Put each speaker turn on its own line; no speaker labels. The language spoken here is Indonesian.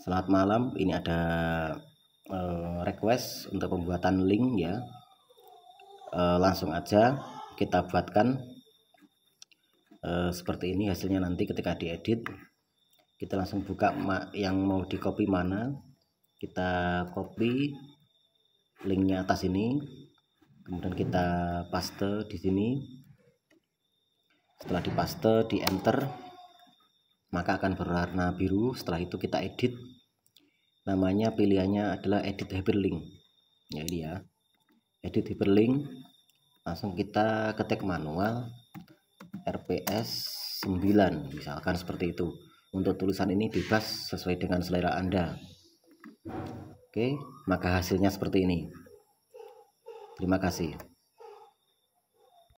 selamat malam ini ada uh, request untuk pembuatan link ya uh, langsung aja kita buatkan uh, seperti ini hasilnya nanti ketika diedit kita langsung buka yang mau di copy mana kita copy linknya atas ini kemudian kita paste di sini setelah di paste di enter maka akan berwarna biru setelah itu kita edit namanya pilihannya adalah edit hyperlink ya ini ya edit hyperlink langsung kita ketik manual RPS 9 misalkan seperti itu untuk tulisan ini bebas
sesuai dengan selera Anda Oke maka hasilnya seperti ini terima kasih